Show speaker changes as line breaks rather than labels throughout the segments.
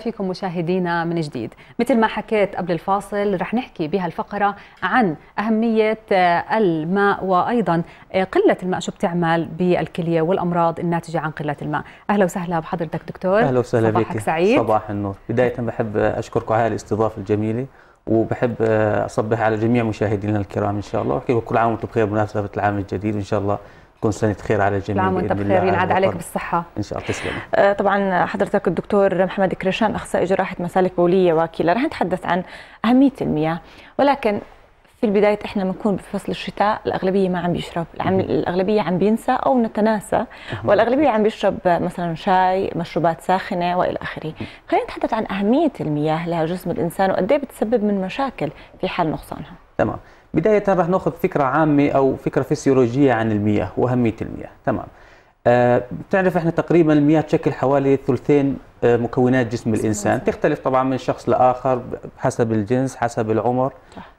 فيكم مشاهدينا من جديد مثل ما حكيت قبل الفاصل رح نحكي بهالفقرة عن أهمية الماء وأيضا قلة الماء شو بتعمل بالكلية والأمراض الناتجة عن قلة الماء أهلا وسهلا بحضرتك دكتور أهلا وسهلا صباحك بك. سعيد
صباح النور بداية بحب أشكركم على الاستضافة الجميلة وبحب اصبح على جميع مشاهدينا الكرام ان شاء الله وكل كل عام وانتم بخير بمناسبه العام الجديد إن شاء الله كل سنه خير على الجميع كل وانت بخير
ينعاد عليك بالصحه ان شاء الله تسلم آه طبعا حضرتك الدكتور محمد كريشان اخصائي جراحه مسالك بوليه وكلى رح نتحدث عن اهميه المياه ولكن في البداية احنا بنكون بفصل الشتاء الأغلبية ما عم بيشرب العم الأغلبية عم بينسى أو نتناسى والأغلبية عم بيشرب مثلا شاي مشروبات ساخنة وإلى آخره خلينا نتحدث عن أهمية المياه لجسم الإنسان وقد إيه بتسبب من مشاكل في حال نقصانها
تمام بداية راح ناخذ فكرة عامة أو فكرة فسيولوجية عن المياه وأهمية المياه تمام أه بتعرف احنا تقريبا المياه تشكل حوالي ثلثين آه، مكونات جسم الإنسان تختلف طبعا من شخص لآخر حسب الجنس حسب العمر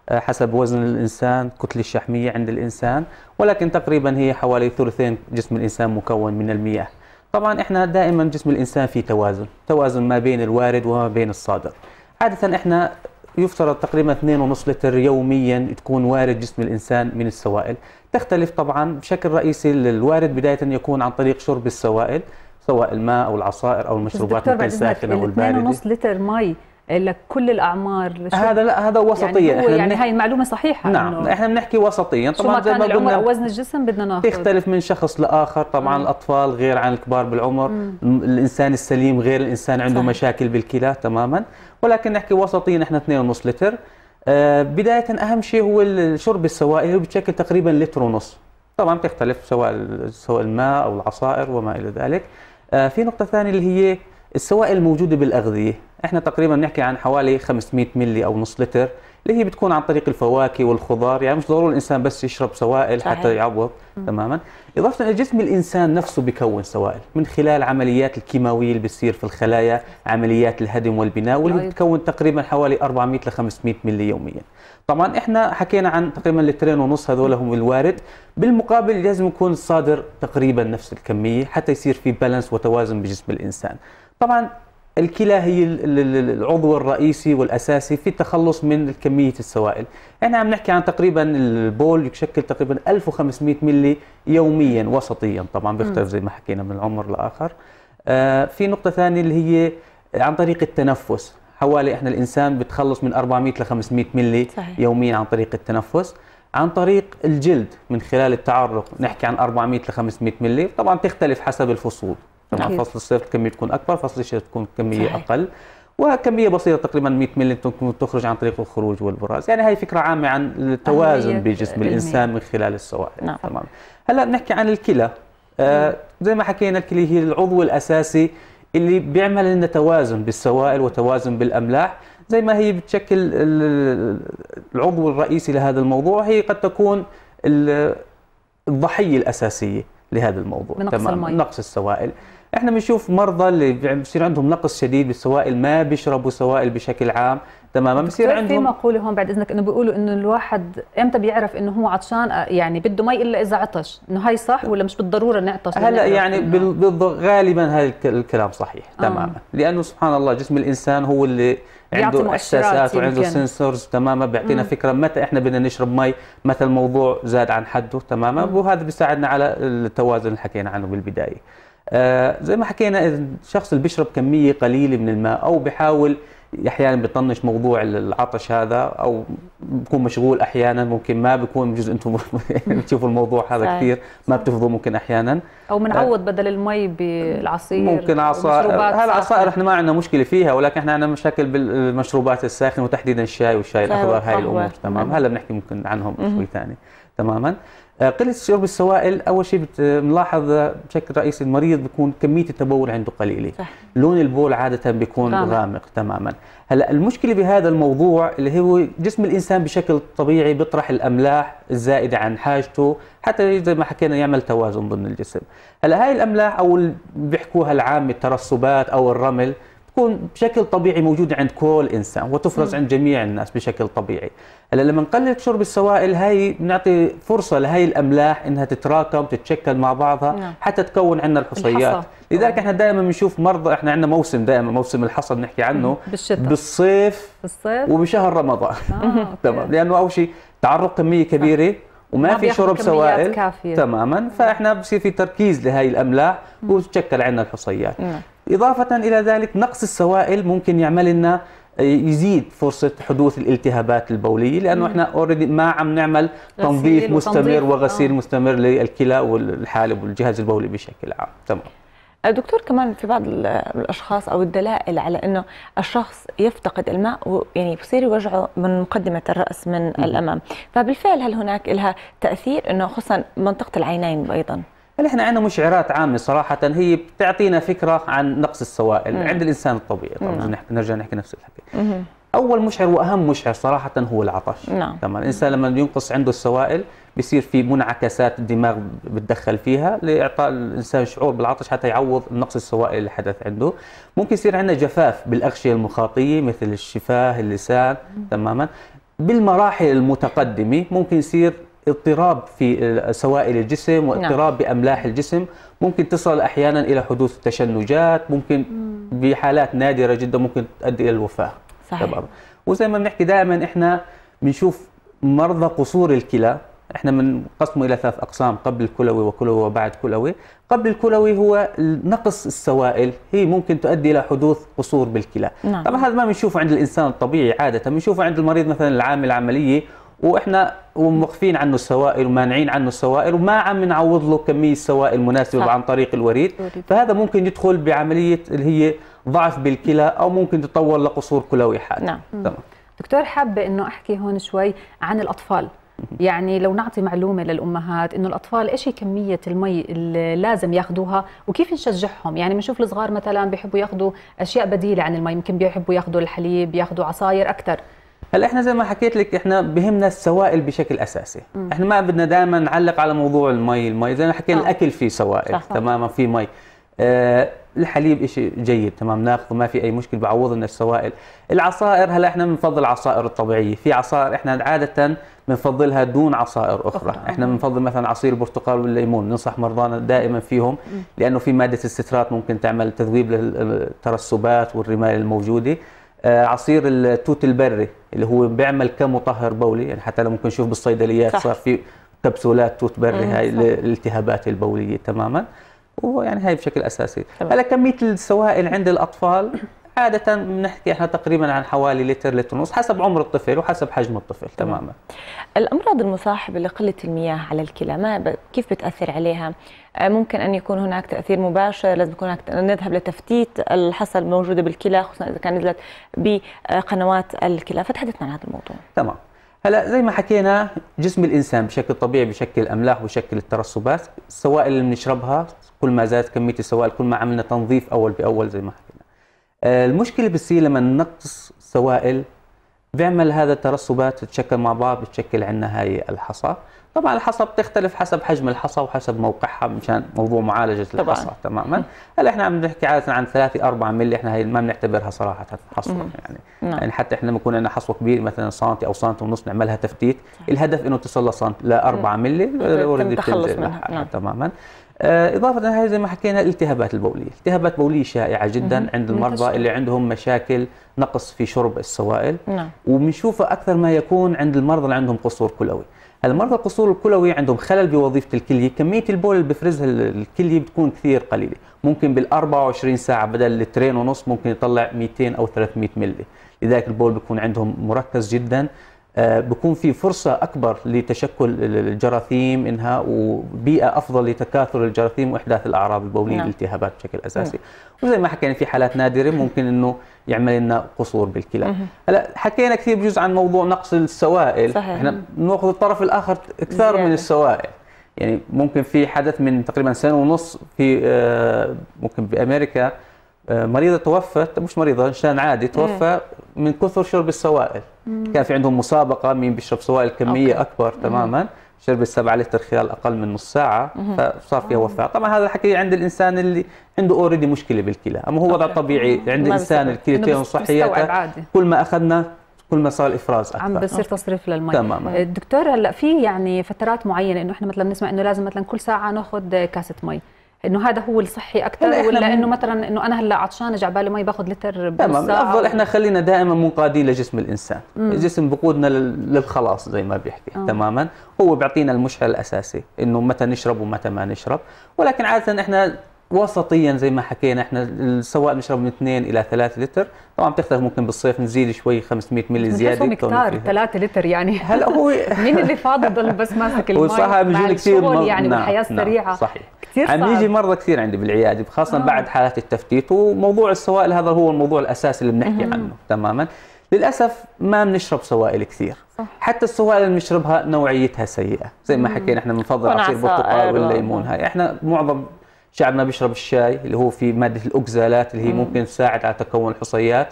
آه، حسب وزن الإنسان كتلة الشحمية عند الإنسان ولكن تقريبا هي حوالي ثلثين جسم الإنسان مكون من المياه طبعا احنا دائما جسم الإنسان في توازن توازن ما بين الوارد وما بين الصادر عادة احنا يفترض تقريبا 2.5 لتر يوميا تكون وارد جسم الانسان من السوائل، تختلف طبعا بشكل رئيسي الوارد بدايه يكون عن طريق شرب السوائل سواء الماء او العصائر او المشروبات الساخنه او البارده 2.5
لتر مي لكل الاعمار هذا لا هذا وسطيا يعني, يعني هاي المعلومه صحيحه نعم
احنا بنحكي وسطيا طبعا زي ما قلنا وزن
الجسم بدنا ناخذ تختلف
من شخص لاخر طبعا مم. الاطفال غير عن الكبار بالعمر مم. الانسان السليم غير الانسان عنده صحيح. مشاكل بالكلى تماما ولكن نحكي وسطي نحن 2.5 لتر آه، بداية أهم شيء هو شرب السوائل بشكل تقريبا لتر ونص طبعا بتختلف سواء سواء الماء أو العصائر وما إلى ذلك آه، في نقطة ثانية اللي هي السوائل الموجودة بالأغذية احنا تقريبا نحكي عن حوالي 500 ملي أو نص لتر اللي هي بتكون عن طريق الفواكه والخضار يعني مش ضروري الانسان بس يشرب سوائل حتى يعوض تماما اضافه الى جسم الانسان نفسه بكون سوائل من خلال عمليات الكيماويه اللي بتصير في الخلايا عمليات الهدم والبناء واللي طيب. بتكون تقريبا حوالي 400 ل 500 ملي يوميا طبعا احنا حكينا عن تقريبا لترين ونص هذول هم الوارد بالمقابل لازم يكون الصادر تقريبا نفس الكميه حتى يصير في بالانس وتوازن بجسم الانسان طبعا الكلى هي العضو الرئيسي والاساسي في التخلص من كميه السوائل، احنا عم نحكي عن تقريبا البول يشكل تقريبا 1500 ملي يوميا وسطيا، طبعا بيختلف زي ما حكينا من عمر لاخر. آه في نقطه ثانيه اللي هي عن طريق التنفس، حوالي احنا الانسان بتخلص من 400 ل 500 ملي صحيح. يوميا عن طريق التنفس. عن طريق الجلد من خلال التعرق نحكي عن 400 ل 500 ملي طبعا تختلف حسب الفصول طبعا نعم، أكيد. فصل الصيف الكميه تكون اكبر فصل الشتاء تكون كميه صحيح. اقل وكميه بسيطه تقريبا 100 ملي تخرج عن طريق الخروج والبراز يعني هي فكره عامه عن التوازن بجسم الانسان من خلال السوائل نعم. تمام هلا بنحكي عن الكلى آه زي ما حكينا الكلى هي العضو الاساسي اللي بيعمل لنا توازن بالسوائل وتوازن بالاملاح زي ما هي بتشكل العضو الرئيسي لهذا الموضوع هي قد تكون الضحيه الاساسيه لهذا الموضوع من نقص تمام المي. نقص السوائل احنا بنشوف مرضى اللي يعني بصير عندهم نقص شديد بالسوائل ما بيشربوا سوائل بشكل عام تماما بصير عندهم في
مقوله هون بعد اذنك انه بيقولوا انه الواحد امتى بيعرف انه هو عطشان آه، يعني بده مي الا اذا عطش انه هاي صح ولا مش بالضروره نعطش هلا يعني
إنه... غالبا هذا الكلام صحيح آه. تماما لانه سبحان الله جسم الانسان هو اللي عنده احساسات وعنده سنسورز تماما بيعطينا فكره متى احنا بدنا نشرب مي متى الموضوع زاد عن حده تماما وهذا بيساعدنا على التوازن اللي حكينا عنه بالبدايه آه، زي ما حكينا الشخص اللي بيشرب كميه قليله من الماء او بحاول احيانا بيطنش موضوع العطش هذا او بكون مشغول احيانا ممكن ما بكون بجوز انتم بتشوفوا الموضوع هذا كثير ما بتفضوا ممكن احيانا
او بنعوض آه، بدل المي بالعصير ممكن عصائر
هالعصائر احنا ما عندنا مشكله فيها ولكن احنا عندنا مشاكل بالمشروبات الساخنه وتحديدا الشاي والشاي الاخضر هاي الامور تمام نعم. هلا بنحكي ممكن عنهم شوي ثاني تماما آه، قله الشرب السوائل اول شيء بنلاحظ آه، آه، بشكل رئيسي المريض بيكون كميه التبول عنده قليله صح. لون البول عاده بيكون غامق. غامق تماما هلا المشكله بهذا الموضوع اللي هو جسم الانسان بشكل طبيعي بيطرح الاملاح الزائده عن حاجته حتى زي ما حكينا يعمل توازن ضمن الجسم هلا هاي الاملاح او بيحكوها العامه الترسبات او الرمل تكون بشكل طبيعي موجوده عند كل انسان وتفرز م. عند جميع الناس بشكل طبيعي هلا لما نقلل شرب السوائل هاي بنعطي فرصه لهي الاملاح انها تتراكم تتشكل مع بعضها نعم. حتى تكون عندنا الحصيات الحصى. لذلك احنا دائما بنشوف مرضى احنا عندنا موسم دائما موسم الحصى بنحكي عنه بالشتاء بالصيف بالصيف وبشهر رمضان آه، تمام لانه اول شيء تعرض كميه نعم. كبيره آه. وما في شرب سوائل كافية. تماما نعم. فاحنا بصير في تركيز لهي الاملاح وتتشكل عندنا الحصيات إضافة إلى ذلك نقص السوائل ممكن يعمل لنا آه، يزيد فرصة حدوث الالتهابات البولية لأنه مم. احنا اوريدي ما عم نعمل تنظيف مستمر آه. وغسيل مستمر للكلى والحالب والجهاز البولي بشكل عام تمام
آه، دكتور كمان في بعض الاشخاص او الدلائل على انه الشخص يفتقد الماء ويعني بصير يوجعه من مقدمه الراس من الامام فبالفعل هل هناك لها تاثير انه خصوصا منطقه العينين ايضا
اللي احنا عندنا مشعرات عامه صراحه هي بتعطينا فكره عن نقص السوائل مم. عند الانسان الطبيعي طبعا مم. نرجع نحكي نفس الحكي اول مشعر واهم مشعر صراحه هو العطش نعم تمام الانسان لما ينقص عنده السوائل بيصير في منعكسات الدماغ بتدخل فيها لاعطاء الانسان شعور بالعطش حتى يعوض نقص السوائل اللي حدث عنده ممكن يصير عندنا جفاف بالاغشيه المخاطيه مثل الشفاه اللسان تماما بالمراحل المتقدمه ممكن يصير اضطراب في سوائل الجسم نعم. واضطراب نعم. باملاح الجسم ممكن تصل احيانا الى حدوث تشنجات ممكن بحالات نادره جدا ممكن تؤدي الى الوفاه صحيح طبعا. وزي ما بنحكي دائما احنا بنشوف مرضى قصور الكلى احنا بنقسمه الى ثلاث اقسام قبل الكلوي وكلوي وبعد كلوي قبل الكلوي هو نقص السوائل هي ممكن تؤدي الى حدوث قصور بالكلى نعم. طبعا هذا ما بنشوفه عند الانسان الطبيعي عاده بنشوفه عند المريض مثلا العامل العمليه واحنا وموقفين عنه السوائل ومانعين عنه السوائل وما عم نعوض له كميه سوائل مناسبه صح. عن طريق الوريد فهذا ممكن يدخل بعمليه اللي هي ضعف بالكلى او ممكن تتطور لقصور
كلوي حاد نعم تمام دكتور حابه انه احكي هون شوي عن الاطفال يعني لو نعطي معلومة للأمهات إنه الأطفال إيش هي كمية المي اللي لازم ياخذوها وكيف نشجعهم يعني بنشوف الصغار مثلا بيحبوا ياخذوا أشياء بديلة عن المي يمكن بيحبوا ياخذوا الحليب ياخذوا عصاير أكثر
هلا احنا زي ما حكيت لك احنا بهمنا السوائل بشكل اساسي مم. احنا ما بدنا دائما نعلق على موضوع المي المي زي ما حكينا آه. الاكل فيه سوائل صح تماما في مي آه الحليب شيء جيد تمام ناخذه ما في اي مشكله بعوض لنا السوائل العصائر هلا احنا بنفضل العصائر الطبيعيه في عصائر احنا عاده بنفضلها دون عصائر اخرى أوه. احنا بنفضل مثلا عصير البرتقال والليمون ننصح مرضانا دائما فيهم لانه في ماده السترات ممكن تعمل تذويب للترسبات والرمال الموجوده آه، عصير التوت البري اللي هو بيعمل كمطهر بولي يعني حتى لو ممكن نشوف بالصيدليات صح. صار في كبسولات توت بري هاي للالتهابات البوليه تماما ويعني هاي بشكل اساسي هلا كميه السوائل عند الاطفال عادة بنحكي احنا تقريبا عن حوالي لتر لتر ونص حسب عمر الطفل وحسب حجم الطفل تماما.
الامراض المصاحبة لقلة المياه على الكلى ما كيف بتأثر عليها؟ آه، ممكن ان يكون هناك تأثير مباشر لازم يكون هناك نذهب لتفتيت الحصى الموجودة بالكلى خصوصا اذا كان نزلت بقنوات الكلى فتحدثنا عن هذا الموضوع.
تمام. هلا زي ما حكينا جسم الانسان بشكل طبيعي بشكل املاح وبشكل الترسبات السوائل اللي بنشربها كل ما زادت كميه السوائل كل ما عملنا تنظيف اول باول زي ما حكينا آه، المشكله بتصير لما نقص سوائل بيعمل هذا الترسبات تتشكل مع بعض بتشكل عندنا هاي الحصى طبعا الحصى بتختلف حسب حجم الحصى وحسب موقعها مشان موضوع معالجه طبعاً. الحصى تماما هلا احنا عم نحكي عاده عن 3 4 مللي احنا هي ما بنعتبرها صراحه حصوه يعني نعم. يعني حتى احنا لما يكون عندنا حصوه كبير مثلا سنتي او سنتي ونص نعملها تفتيت الهدف انه تصل لسنت ل 4 مللي اوريدي منها. نعم. تماما آه، اضافه لها زي ما حكينا الالتهابات البوليه، التهابات بوليه شائعه جدا مم. عند المرضى اللي عندهم مشاكل نقص في شرب السوائل نعم. وبنشوفها اكثر ما يكون عند المرضى اللي عندهم قصور كلوي. المرضى القصور الكلوي عندهم خلل بوظيفه الكليه، كميه البول اللي بفرزها الكليه بتكون كثير قليله، ممكن بال 24 ساعه بدل لترين ونص ممكن يطلع 200 او 300 ملي، لذلك البول بيكون عندهم مركز جدا، آه، بكون في فرصة أكبر لتشكل الجراثيم إنها وبيئة أفضل لتكاثر الجراثيم وإحداث الأعراض البولية نعم. الالتهابات بشكل نعم. أساسي نعم. وزي ما حكينا في حالات نادرة ممكن إنه يعمل لنا قصور بالكلى هلا حكينا كثير بجوز عن موضوع نقص السوائل صحيح. احنا بناخذ الطرف الآخر أكثر من السوائل يعني ممكن في حدث من تقريبا سنة ونص في آه، ممكن بأمريكا آه، مريضه توفت مش مريضه انسان عادي إيه. توفى من كثر شرب السوائل مم. كان في عندهم مسابقه مين بيشرب سوائل كميه أوكي. اكبر تماما شرب السبعة لتر خلال اقل من نص ساعه فصار فيها آه. وفاه طبعا هذا الحكي عند الانسان اللي عنده اوريدي مشكله بالكلى اما هو وضع طبيعي عند الانسان الكلى تاعه صحيته كل ما اخذنا كل ما صار الافراز اكثر عم بصير آه. تصريف للمي تماما
دكتور هلا في يعني فترات معينه انه احنا مثلا بنسمع انه لازم مثلا كل ساعه ناخذ كاسه مي انه هذا هو الصحي اكثر يعني ولا انه مثلا انه انا هلا عطشان اجى على بالي مي باخذ لتر تمام الافضل احنا
خلينا دائما منقادين لجسم الانسان مم. الجسم بقودنا للخلاص زي ما بيحكي مم. آه. تماما هو بيعطينا المشعل الاساسي انه متى نشرب ومتى ما نشرب ولكن عاده احنا وسطيا زي ما حكينا احنا سواء نشرب من 2 الى 3 لتر طبعا بتختلف ممكن بالصيف نزيد شوي 500 ملي زياده مقدار
3 لتر يعني هلا هو مين اللي فاضي ضل بس ماسك المي وصح صح بيجون كثير مر... يعني نعم والحياه السريعه نعم صحيح كثير عم يجي
مره كثير عندي بالعياده خاصه آه. بعد حالات التفتيت وموضوع السوائل هذا هو الموضوع الاساسي اللي بنحكي عنه تماما للاسف ما بنشرب سوائل كثير صح. حتى السوائل اللي بنشربها نوعيتها سيئه زي ما حكينا احنا بنفضل عصير البرتقال والليمون هاي احنا معظم شعبنا بيشرب الشاي اللي هو فيه ماده الاوكزالات اللي هي ممكن تساعد على تكون الحصيات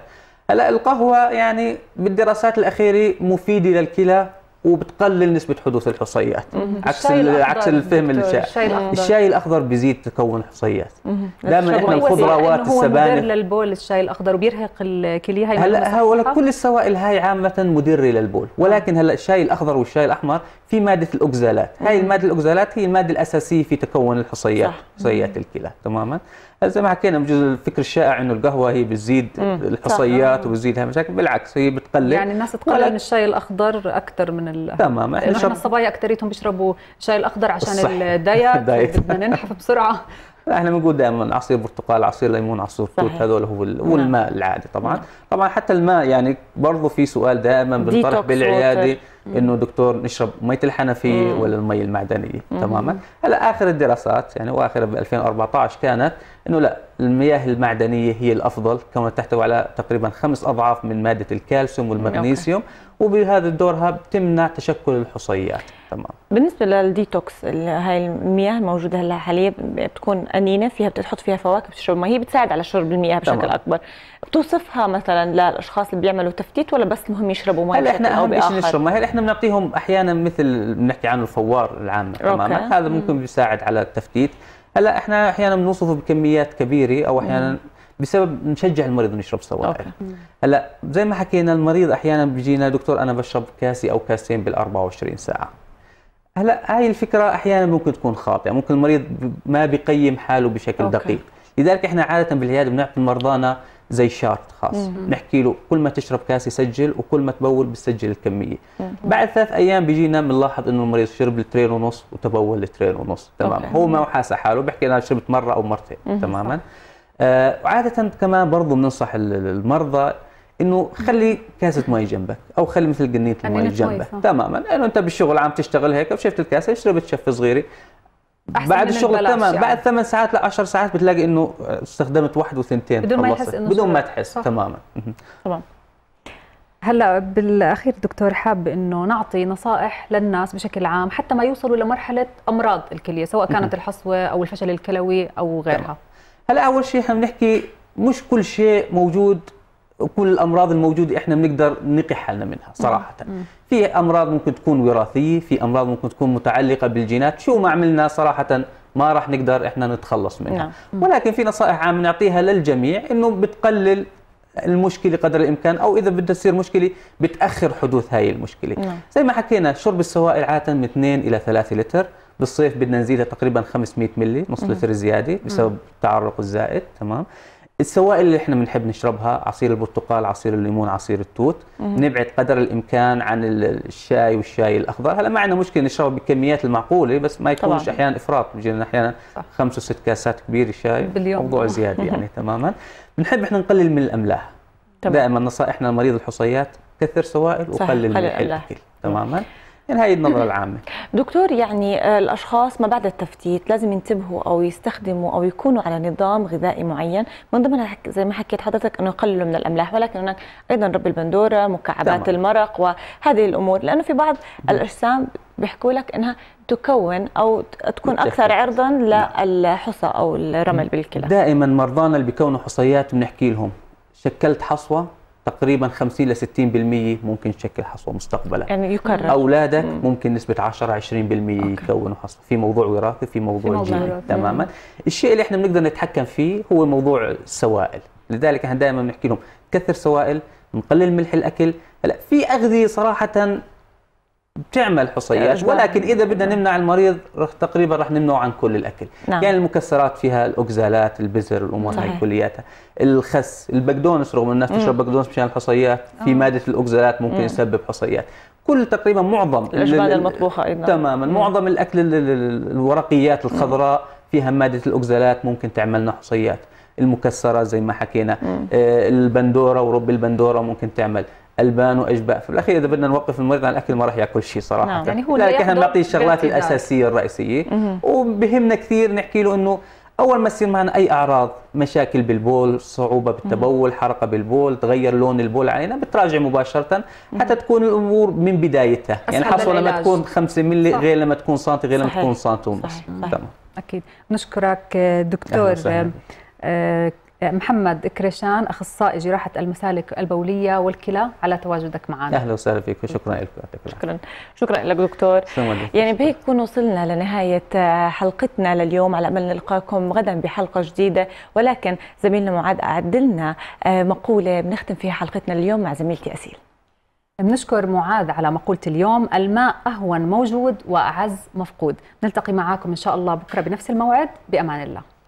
هلا القهوه يعني بالدراسات الاخيره مفيده للكلى وبتقلل نسبه حدوث الحصيات عكس عكس الفهم الشائع الشاي الاخضر بيزيد تكون الحصيات
دائما احنا الخضروات السبانخ مدر للبول الشاي الاخضر وبيرهق الكليه هاي هلا
هلا كل السوائل هاي عامه مدره للبول آه. ولكن هلا الشاي الاخضر والشاي الاحمر في ماده الاوكزالات هاي الماده الاوكزالات هي الماده الاساسيه في تكون الحصيات حصيات الكلى تماما زي ما حكينا بجوز الفكر الشائع انه القهوه هي بتزيد الحصيات وبتزيد مشاكل بالعكس هي بتقلل يعني الناس
تقلل من الشاي الاخضر اكثر من ال... تمام احنا شب... الصبايا اكثريتهم بيشربوا الشاي الاخضر عشان الدايت بدنا ننحف بسرعه احنا بنقول
دائما عصير برتقال عصير ليمون عصير توت هذول هو والماء نعم. العادي طبعا مم. نعم. طبعا حتى الماء يعني برضه في سؤال دائما بنطرح بالعياده انه دكتور نشرب ميه الحنفيه ولا الميه المعدنيه تماما هلا اخر الدراسات يعني واخر ب 2014 كانت انه لا المياه المعدنيه هي الافضل كونها تحتوي على تقريبا خمس اضعاف من ماده الكالسيوم والمغنيسيوم وبهذا دورها بتمنع تشكل الحصيات تمام
بالنسبه للديتوكس هاي المياه الموجوده هلا حاليا بتكون انينه فيها بتحط فيها فواكه بتشرب ما هي بتساعد على شرب المياه بشكل تمام. اكبر بتوصفها مثلا للاشخاص اللي بيعملوا تفتيت ولا بس المهم يشربوا ماء هلا احنا اهم شيء نشرب
ماء احنا بنعطيهم احيانا مثل بنحكي عن الفوار العام تماما هذا ممكن بيساعد على التفتيت هلا احنا احيانا بنوصفه بكميات كبيره او احيانا بسبب نشجع المريض انه يشرب سوائل هلا زي ما حكينا المريض احيانا بيجينا دكتور انا بشرب كاسه او كاسين بال24 ساعه هلا هاي الفكره احيانا ممكن تكون خاطئه ممكن المريض ما بيقيم حاله بشكل أوكي. دقيق لذلك احنا عاده بالعياده بنعطي مرضانا زي شارت خاص مم. نحكي له كل ما تشرب كاسه سجل وكل ما تبول بتسجل الكميه مم. بعد ثلاث ايام بيجينا بنلاحظ انه المريض شرب لترين ونص وتبول لترين ونص تمام هو ما حاسه حاله بيحكي انا شربت مره او مرتين مم. تماما آه عاده كمان برضه بننصح المرضى انه خلي كاسه مي جنبك او خلي مثل قنيه المي جنبك تماما انه انت بالشغل عم تشتغل هيك وشفت الكاسه شربت شفه صغيره أحسن بعد الشغل تمام يعني. بعد ثمان ساعات لعشر ساعات بتلاقي انه استخدمت واحد وثنتين بدون ما تحس انه بدون ما تحس تماما
تمام هلا بالاخير دكتور حاب انه نعطي نصائح للناس بشكل عام حتى ما يوصلوا لمرحله امراض الكليه سواء كانت الحصوه او الفشل الكلوي او غيرها تمام.
هلا اول شيء احنا بنحكي مش كل شيء موجود كل الامراض الموجوده احنا بنقدر نقي حالنا منها صراحه في امراض ممكن تكون وراثيه في امراض ممكن تكون متعلقه بالجينات شو ما عملنا صراحه ما راح نقدر احنا نتخلص منها نعم. ولكن في نصائح عامه نعطيها للجميع انه بتقلل المشكله قدر الامكان او اذا بدها تصير مشكله بتاخر حدوث هاي المشكله نعم. زي ما حكينا شرب السوائل عاده من 2 الى 3 لتر بالصيف بدنا نزيدها تقريبا 500 ملي نص لتر زياده بسبب التعرق الزائد تمام السوائل اللي احنا بنحب نشربها عصير البرتقال عصير الليمون عصير التوت مم. نبعد قدر الامكان عن الشاي والشاي الاخضر هلا ما عندنا مشكله نشربه بكميات المعقوله بس ما يكونش احيانا افراط بيجينا احيانا خمس وست كاسات كبيره شاي باليوم موضوع زياده يعني تماما بنحب احنا نقلل من الاملاح دائما نصائحنا لمريض الحصيات كثر سوائل وقلل من الاكل تماما يعني هاي النظره العامه
دكتور يعني آه، الاشخاص ما بعد التفتيت لازم ينتبهوا او يستخدموا او يكونوا على نظام غذائي معين من ضمنها زي ما حكيت حضرتك انه يقللوا من الاملاح ولكن هناك ايضا رب البندوره مكعبات تمام. المرق وهذه الامور لانه في بعض الاجسام بيحكوا لك انها تكون او تكون اكثر عرضا نعم. للحصى او الرمل
بالكلى دائما مرضانا اللي بيكونوا حصيات بنحكي لهم شكلت حصوه تقريبا 50 ل 60% ممكن تشكل حصوه مستقبلا يعني يكرر اولادك مم. ممكن نسبه 10 20% يكونوا حصوه في موضوع وراثي في موضوع جيني تماما الشيء اللي احنا بنقدر نتحكم فيه هو موضوع السوائل لذلك احنا دائما بنحكي لهم كثر سوائل نقلل ملح الاكل هلا في اغذيه صراحه بتعمل حصيات ولكن اذا بدنا نعم. نمنع المريض رح تقريبا رح نمنعه عن كل الاكل نعم. يعني المكسرات فيها الاوكزالات البزر الامور هاي كلياتها الخس البقدونس رغم الناس تشرب بقدونس مشان الحصيات في آه. ماده الاوكزالات ممكن مم. يسبب حصيات كل تقريبا معظم الاشغال
المطبوخه ايضا تماما
مم. معظم الاكل الورقيات الخضراء فيها ماده الاوكزالات ممكن تعمل لنا حصيات المكسرات زي ما حكينا آه البندوره ورب البندوره ممكن تعمل البان واجباء فبالاخير اذا بدنا نوقف المريض عن الاكل ما راح ياكل شيء صراحه نعم. يعني هو لذلك احنا بنعطيه الشغلات الاساسيه الرئيسيه وبهمنا كثير نحكي له انه اول ما يصير معنا اي اعراض مشاكل بالبول صعوبه بالتبول حرقه بالبول تغير لون البول علينا بتراجع مباشره حتى تكون الامور من بدايتها يعني حصل لما تكون 5 ملي غير لما تكون سنتي غير لما تكون سنتي ونص تمام
اكيد نشكرك دكتور محمد كريشان اخصائي جراحه المسالك البوليه والكلى على تواجدك معنا اهلا
وسهلا فيك وشكرا لك شكرا
شكرا لك دكتور
يعني
بهيك نكون وصلنا لنهايه آه، حلقتنا لليوم على امل نلقاكم غدا بحلقه جديده ولكن زميلنا معاد عدلنا آه، مقوله بنختم فيها حلقتنا اليوم مع
زميلتي اسيل بنشكر معاذ على مقولة اليوم الماء أهون موجود وأعز مفقود نلتقي معاكم إن شاء الله بكرة بنفس الموعد بأمان الله